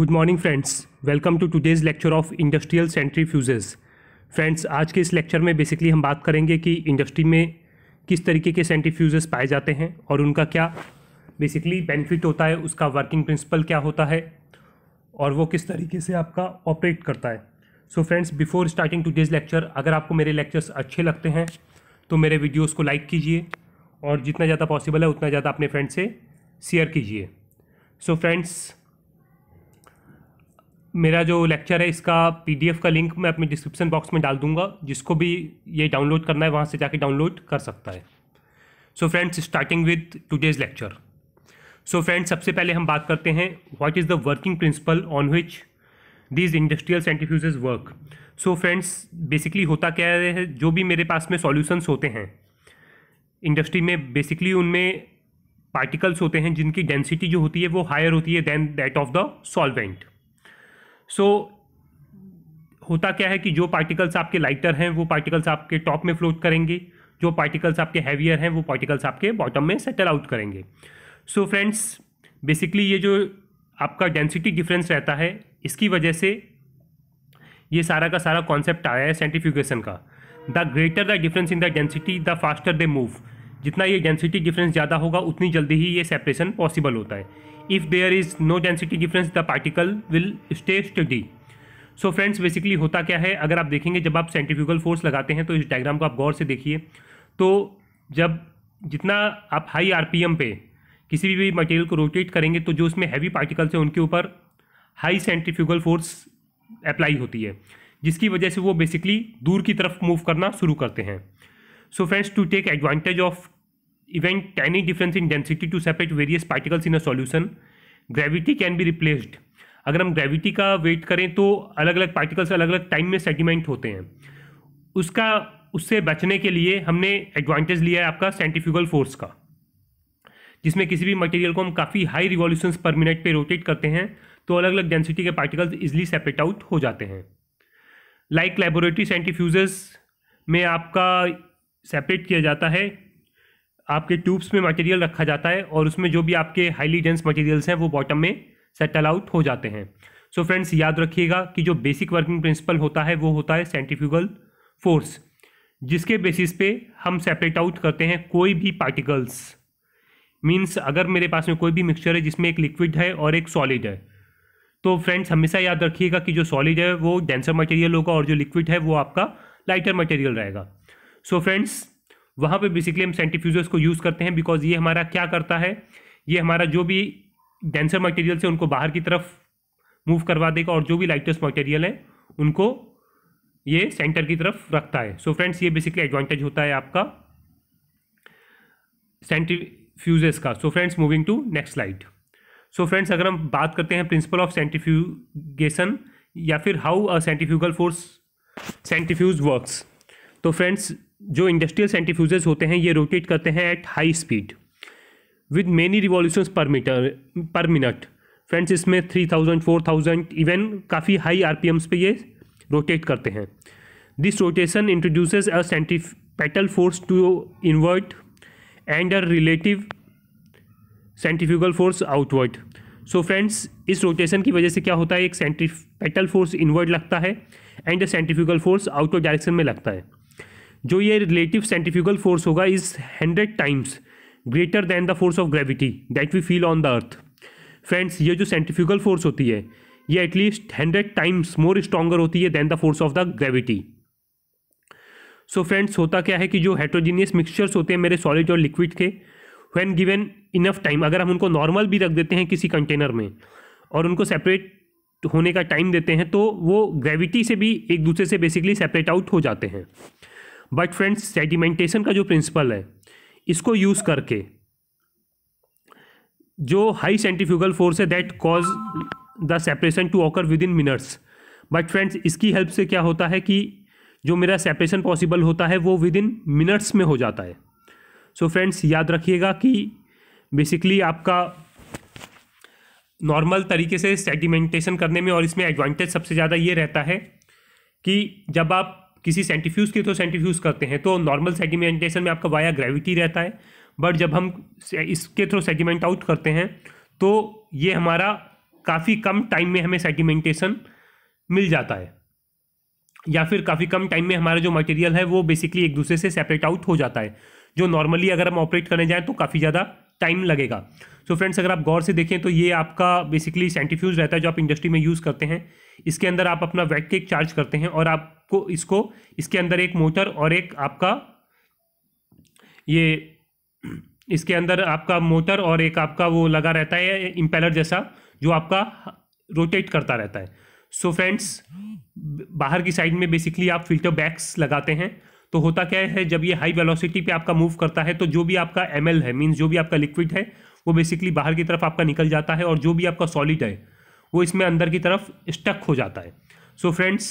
Good morning friends welcome to today's lecture of industrial centrifuges friends आज के इस lecture में basically हम बात करेंगे कि इंडस्ट्री में किस तरीके के सेंट्री फ्यूजेस पाए जाते हैं और उनका क्या बेसिकली बेनिफिट होता है उसका वर्किंग प्रिंसिपल क्या होता है और वो किस तरीके से आपका ऑपरेट करता है so friends before starting today's lecture अगर आपको मेरे लेक्चर्स अच्छे लगते हैं तो मेरे वीडियोज़ को लाइक कीजिए और जितना ज़्यादा पॉसिबल है उतना ज़्यादा अपने फ्रेंड से शेयर कीजिए सो फ्रेंड्स मेरा जो लेक्चर है इसका पीडीएफ का लिंक मैं अपने डिस्क्रिप्शन बॉक्स में डाल दूंगा जिसको भी ये डाउनलोड करना है वहाँ से जाके डाउनलोड कर सकता है so friends starting with today's lecture so friends सबसे पहले हम बात करते हैं what is the working principle on which these industrial centrifuges work so friends basically होता क्या है जो भी मेरे पास में सॉल्यूशंस होते हैं इंडस्ट्री में बेसिकली उनमें पार्टिकल्स होते हैं जिनकी डेंसिटी जो होती है वो हायर होती है then that of the solvent so so, होता क्या है कि जो पार्टिकल्स आपके लाइटर हैं वो पार्टिकल्स आपके टॉप में फ्लोट करेंगे जो पार्टिकल्स आपके हैवियर हैं वो पार्टिकल्स आपके बॉटम में सेटल आउट करेंगे सो फ्रेंड्स बेसिकली ये जो आपका डेंसिटी डिफरेंस रहता है इसकी वजह से ये सारा का सारा कॉन्सेप्ट आया है सेंट्रीफ्यूगेशन का the greater the difference in the density the faster they move जितना ये डेंसिटी डिफरेंस ज़्यादा होगा उतनी जल्दी ही ये सेपरेशन पॉसिबल होता है if there is no density difference the particle will stay steady so friends basically होता क्या है अगर आप देखेंगे जब आप सेंट्रीफ्यूगल फोर्स लगाते हैं तो इस डायग्राम को आप गौर से देखिए तो जब जितना आप हाई आरपीएम पे किसी भी, भी मटेरियल को रोटेट करेंगे तो जो उसमें हैवी पार्टिकल्स हैं उनके ऊपर हाई सेंट्रीफ्यूगल फोर्स अप्लाई होती है जिसकी वजह से वो बेसिकली दूर की तरफ मूव करना शुरू करते हैं so friends to take advantage of event tiny difference in density to separate various particles in a solution gravity can be replaced अगर हम ग्रेविटी का वेट करें तो अलग अलग पार्टिकल्स अलग अलग टाइम में सेटिमेंट होते हैं उसका उससे बचने के लिए हमने एडवांटेज लिया है आपका साइंटिफिकल फोर्स का जिसमें किसी भी मटेरियल को हम काफ़ी हाई रिवॉल्यूशंस पर मिनट पे रोटेट करते हैं तो अलग अलग डेंसिटी के पार्टिकल्स इजिली सेपरेट आउट हो जाते हैं लाइक लेबोरेटरी सेंटिफ्यूज में आपका सेपरेट किया जाता है आपके ट्यूब्स में मटेरियल रखा जाता है और उसमें जो भी आपके हाईली डेंस मटेरियल्स हैं वो बॉटम में सेटल आउट हो जाते हैं सो so फ्रेंड्स याद रखिएगा कि जो बेसिक वर्किंग प्रिंसिपल होता है वो होता है सेंट्रीफ्यूगल फोर्स जिसके बेसिस पे हम सेपरेट आउट करते हैं कोई भी पार्टिकल्स मीन्स अगर मेरे पास में कोई भी मिक्सचर है जिसमें एक लिक्विड है और एक सॉलिड है तो फ्रेंड्स हमेशा याद रखिएगा कि जो सॉलिड है वो डेंसर मटेरियल होगा और जो लिक्विड है वो आपका लाइटर मटेरियल रहेगा सो so फ्रेंड्स वहाँ पे बेसिकली हम सेंटिफ्यूजर्स को यूज़ करते हैं बिकॉज ये हमारा क्या करता है ये हमारा जो भी डेंसर मटेरियल है उनको बाहर की तरफ मूव करवा देगा और जो भी लाइटेस्ट मटेरियल है उनको ये सेंटर की तरफ रखता है सो so फ्रेंड्स ये बेसिकली एडवांटेज होता है आपका सेंटिफ्यूजेस का so friends moving to next slide so friends अगर हम बात करते हैं प्रिंसिपल ऑफ सेंटिफ्यूगेशन या फिर how a centrifugal force centrifuge works तो फ्रेंड्स जो इंडस्ट्रियल सेंट्रीफ्यूजेज होते हैं ये रोटेट करते हैं at high speed with many revolution per meter per minute friends इसमें three thousand four thousand even काफ़ी हाई आर पी एम्स पर ये रोटेट करते हैं this rotation introduces a petal force to inward and a relative centrifugal force outward so friends इस rotation की वजह से क्या होता है एक पेटल फोर्स इन्वर्ट लगता है and a centrifugal force outward direction में लगता है जो ये रिलेटिव साइंटिफिकल फोर्स होगा is hundred times greater than the force of gravity that we feel on the earth friends ये जो साइंटिफिकल फोर्स होती है ये at least hundred times more stronger होती है than the force of the gravity so friends होता क्या है कि जो हाइड्रोजीनियस मिक्सचर्स होते हैं मेरे सॉलिड और लिक्विड के वैन गिवन इनफ टाइम अगर हम उनको नॉर्मल भी रख देते हैं किसी कंटेनर में और उनको सेपरेट होने का टाइम देते हैं तो वो ग्रेविटी से भी एक दूसरे से बेसिकली सेपरेट आउट हो जाते हैं बट फ्रेंड्स सेडिमेंटेशन का जो प्रिंसिपल है इसको यूज़ करके जो हाई सेंट्रीफ्यूगल फोर्स है that cause the separation to occur within minutes but friends इसकी हेल्प से क्या होता है कि जो मेरा सेपरेशन पॉसिबल होता है वो विद इन मिनट्स में हो जाता है सो so फ्रेंड्स याद रखिएगा कि बेसिकली आपका नॉर्मल तरीके से सेडिमेंटेशन करने में और इसमें एडवांटेज सबसे ज़्यादा ये रहता है कि जब आप किसी सेंटिफ्यूज के तो सेंटिफ्यूज करते हैं तो नॉर्मल सेडिमेंटेशन में आपका वाया ग्रेविटी रहता है बट जब हम इसके थ्रू सेडिमेंट आउट करते हैं तो ये हमारा काफ़ी कम टाइम में हमें सेडिमेंटेशन मिल जाता है या फिर काफ़ी कम टाइम में हमारा जो मटेरियल है वो बेसिकली एक दूसरे से सेपरेट आउट हो जाता है जो नॉर्मली अगर हम ऑपरेट करने जाएँ तो काफ़ी ज़्यादा टाइम लगेगा सो so फ्रेंड्स अगर आप गौर से देखें तो ये आपका बेसिकली सेंटिफ्यूज रहता है जो आप इंडस्ट्री में यूज़ करते हैं इसके अंदर आप अपना वैट केक चार्ज करते हैं और आप को इसको इसके अंदर एक मोटर और एक आपका ये इसके अंदर आपका मोटर और एक आपका वो लगा रहता है इम्पेलर जैसा जो आपका रोटेट करता रहता है सो so फ्रेंड्स बाहर की साइड में बेसिकली आप फिल्टर बैग्स लगाते हैं तो होता क्या है जब ये हाई वेलोसिटी पे आपका मूव करता है तो जो भी आपका एम है मीन्स जो भी आपका लिक्विड है वो बेसिकली बाहर की तरफ आपका निकल जाता है और जो भी आपका सॉलिड है वो इसमें अंदर की तरफ स्टक हो जाता है सो so फ्रेंड्स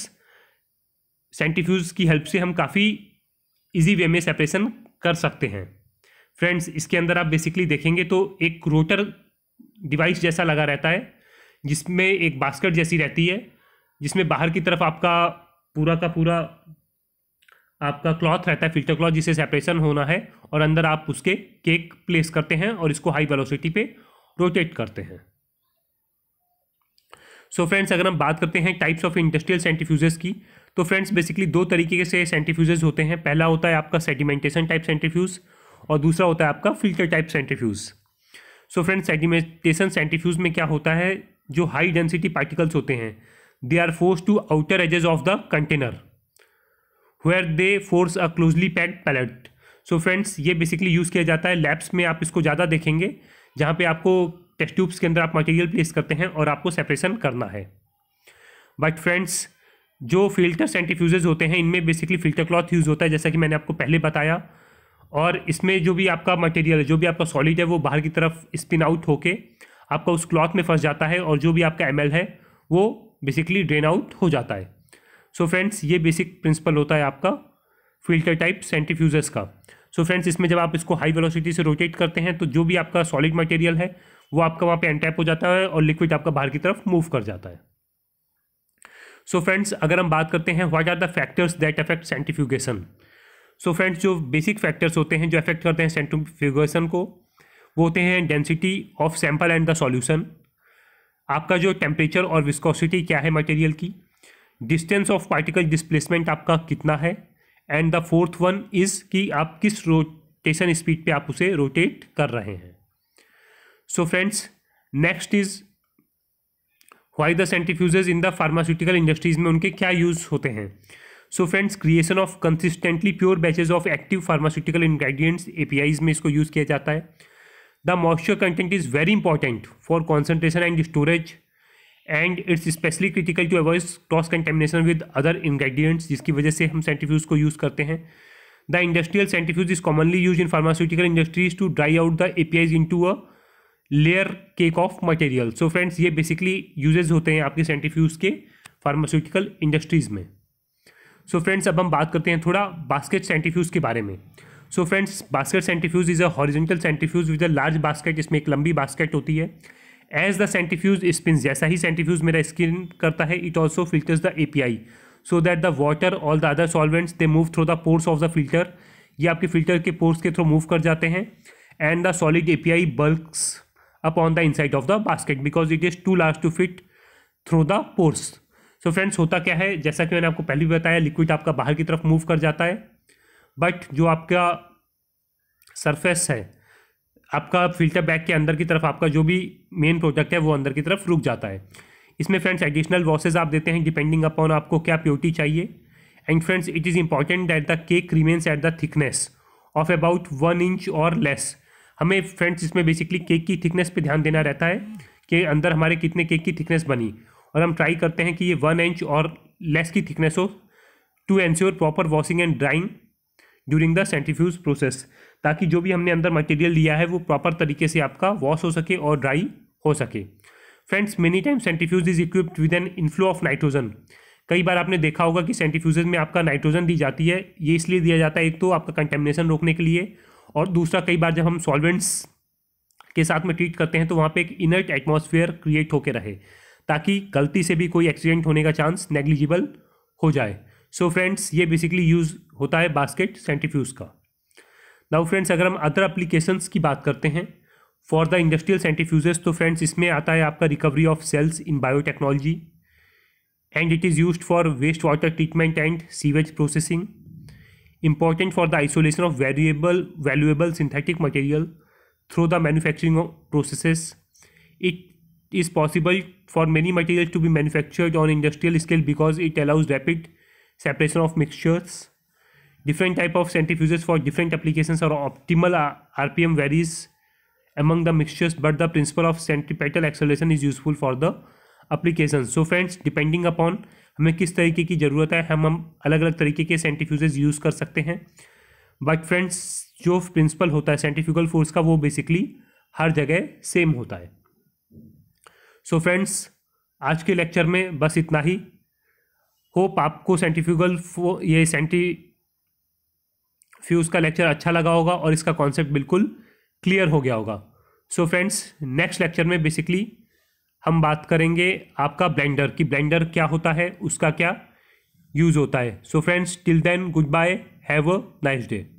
सेंटीफ्यूज की हेल्प से हम काफ़ी इजी वे में सेपरेशन कर सकते हैं फ्रेंड्स इसके अंदर आप बेसिकली देखेंगे तो एक रोटर डिवाइस जैसा लगा रहता है जिसमें एक बास्केट जैसी रहती है जिसमें बाहर की तरफ आपका पूरा का पूरा आपका क्लॉथ रहता है फिल्टर क्लॉथ जिसे सेपरेशन होना है और अंदर आप उसके केक प्लेस करते हैं और इसको हाई वेलोसिटी पे रोटेट करते हैं सो फ्रेंड्स अगर हम बात करते हैं टाइप्स ऑफ इंडस्ट्रियल सेंटिफ्यूजेस की तो फ्रेंड्स बेसिकली दो तरीके से सेंटिफ्यूजेस होते हैं पहला होता है आपका सेडिमेंटेशन टाइप सेंटिफ्यूज और दूसरा होता है आपका filter type centrifuge so friends sedimentation centrifuge में क्या होता है जो हाई डेंसिटी पार्टिकल्स होते हैं they are force to outer edges of the container where they force a closely packed pellet so friends ये बेसिकली यूज़ किया जाता है लैब्स में आप इसको ज़्यादा देखेंगे जहाँ पे आपको टेस्ट ट्यूब्स के अंदर आप मटेरियल प्लेस करते हैं और आपको सेपरेशन करना है बट फ्रेंड्स जो फिल्टर एंड होते हैं इनमें बेसिकली फिल्टर क्लॉथ यूज़ होता है जैसा कि मैंने आपको पहले बताया और इसमें जो भी आपका मटेरियल है जो भी आपका सॉलिड है वो बाहर की तरफ स्पिन आउट होके आपका उस क्लॉथ में फंस जाता है और जो भी आपका एम है वो बेसिकली ड्रेन आउट हो जाता है सो so फ्रेंड्स ये बेसिक प्रिंसिपल होता है आपका फिल्टर टाइप सेंटिफ्यूजर्स का सो so फ्रेंड्स इसमें जब आप इसको हाई वेलोसिटी से रोटेट करते हैं तो जो भी आपका सॉलिड मटेरियल है वो आपका वहाँ पे एंटैप हो जाता है और लिक्विड आपका बाहर की तरफ मूव कर जाता है सो so फ्रेंड्स अगर हम बात करते हैं what are the factors that affect centrifugation so friends जो बेसिक फैक्टर्स होते हैं जो अफेक्ट करते हैं सेंटिफ्यूगेशन को वो होते हैं density of sample and the solution आपका जो टेम्परेचर और विस्कोसिटी क्या है मटेरियल की डिस्टेंस ऑफ पार्टिकल डिस्प्लेसमेंट आपका कितना है and the fourth one is कि आप किस रोटेशन स्पीड पे आप उसे रोटेट कर रहे हैं so friends next is why the centrifuges in the pharmaceutical industries में उनके क्या यूज़ होते हैं so friends creation of consistently pure batches of active pharmaceutical P Is में इसको यूज़ किया जाता है the moisture content is very important for concentration and storage and it's especially critical to avoid cross contamination with other ingredients जिसकी वजह से हम centrifuge को यूज़ करते हैं the industrial centrifuge is commonly use in pharmaceutical industries to dry out the A P Is into a layer cake of material so friends ये basically uses होते हैं आपके सेंटिफ्यूज के फार्मास्यूटिकल इंडस्ट्रीज़ में सो so friends अब हम बात करते हैं थोड़ा बास्केट सेंटिफ्यूज के बारे में so friends basket centrifuge is a horizontal centrifuge with a large basket जिसमें एक लंबी बास्केट होती है एज द सेंटिफ्यूज स्पिन जैसा ही सेंटिफ्यूज मेरा स्किन करता है it also filters the A P I so that the water all the other solvents they move through the pores of the filter ये आपके फिल्टर के पोर्स के थ्रू मूव कर जाते हैं and the solid A P I bulks upon the inside of the basket because it is too large to fit through the pores so friends होता क्या है जैसा कि मैंने आपको पहले भी बताया लिक्विड आपका बाहर की तरफ मूव कर जाता है बट जो आपका सरफेस है आपका फिल्टर बैग के अंदर की तरफ आपका जो भी मेन प्रोडक्ट है वो अंदर की तरफ रुक जाता है इसमें फ्रेंड्स एडिशनल वॉसेज आप देते हैं डिपेंडिंग अपॉन आपको क्या प्योरिटी चाहिए and friends it is important that the cake remains at the thickness of about one inch और लेस हमें फ्रेंड्स इसमें बेसिकली केक की थिकनेस पे ध्यान देना रहता है कि अंदर हमारे कितने केक की थिकनेस बनी और हम ट्राई करते हैं कि ये वन इंच और लेस की थिकनेस हो to ensure proper washing and drying during the centrifuge process ताकि जो भी हमने अंदर मटेरियल दिया है वो प्रॉपर तरीके से आपका वॉश हो सके और ड्राई हो सके friends many time centrifuge is equipped with an inflow of nitrogen कई बार आपने देखा होगा कि सेंट्रीफ्यूजेज में आपका नाइट्रोजन दी जाती है ये इसलिए दिया जाता है एक तो आपका कंटेमिनेशन रोकने के लिए और दूसरा कई बार जब हम सॉल्वेंट्स के साथ में ट्रीट करते हैं तो वहाँ पे एक इनर्ट एटमॉस्फेयर क्रिएट होकर रहे ताकि गलती से भी कोई एक्सीडेंट होने का चांस नेग्लिजिबल हो जाए सो so फ्रेंड्स ये बेसिकली यूज़ होता है बास्केट सेंटिफ्यूज का नाउ फ्रेंड्स अगर हम अदर अप्लीकेशंस की बात करते हैं फॉर द इंडस्ट्रियल सेंटिफ्यूजेस तो फ्रेंड्स इसमें आता है आपका recovery of cells in biotechnology and it is use for waste water treatment and sewage processing important for the isolation of variable valuable synthetic material through the manufacturing processes. It is possible for many materials to be manufactured on industrial scale because it allows rapid separation of mixtures. Different type of centrifuges for different applications or optimal RPM varies among the mixtures but the principle of centripetal acceleration is useful for the applications. So friends depending upon हमें किस तरीके की ज़रूरत है हम हम अलग अलग तरीके के सेंटिफ्यूजेज यूज़ कर सकते हैं बट फ्रेंड्स जो प्रिंसिपल होता है सेंटिफिकल फोर्स का वो बेसिकली हर जगह सेम होता है सो so फ्रेंड्स आज के लेक्चर में बस इतना ही होप आपको सेंटिफिकल ये सेंटिफ्यूज का लेक्चर अच्छा लगा होगा और इसका कॉन्सेप्ट बिल्कुल क्लियर हो गया होगा सो फ्रेंड्स नेक्स्ट लेक्चर में बेसिकली हम बात करेंगे आपका ब्लेंडर कि ब्लेंडर क्या होता है उसका क्या यूज़ होता है so friends till then good bye have a nice day